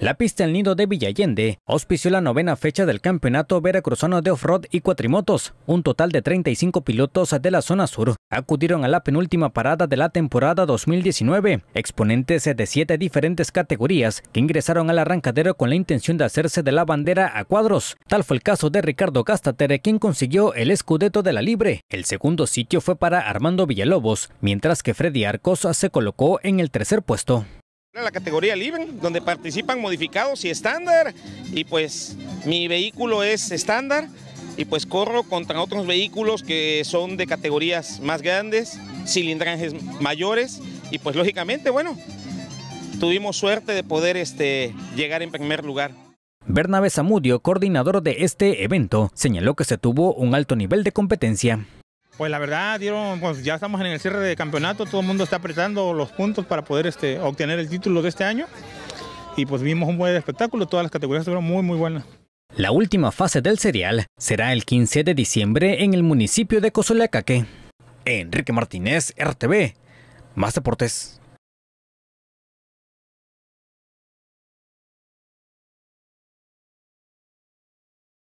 La pista El Nido de Villallende auspició la novena fecha del Campeonato Veracruzano de Off-Road y Cuatrimotos. Un total de 35 pilotos de la zona sur acudieron a la penúltima parada de la temporada 2019, exponentes de siete diferentes categorías que ingresaron al arrancadero con la intención de hacerse de la bandera a cuadros. Tal fue el caso de Ricardo Castatere, quien consiguió el escudeto de la Libre. El segundo sitio fue para Armando Villalobos, mientras que Freddy Arcos se colocó en el tercer puesto. La categoría Liven, donde participan modificados y estándar, y pues mi vehículo es estándar, y pues corro contra otros vehículos que son de categorías más grandes, cilindrajes mayores, y pues lógicamente, bueno, tuvimos suerte de poder este, llegar en primer lugar. Bernabé Zamudio, coordinador de este evento, señaló que se tuvo un alto nivel de competencia. Pues la verdad, dieron, pues, ya estamos en el cierre de campeonato, todo el mundo está apretando los puntos para poder este, obtener el título de este año. Y pues vimos un buen espectáculo, todas las categorías fueron muy, muy buenas. La última fase del serial será el 15 de diciembre en el municipio de Cozoleacaque. Enrique Martínez, RTV. Más deportes.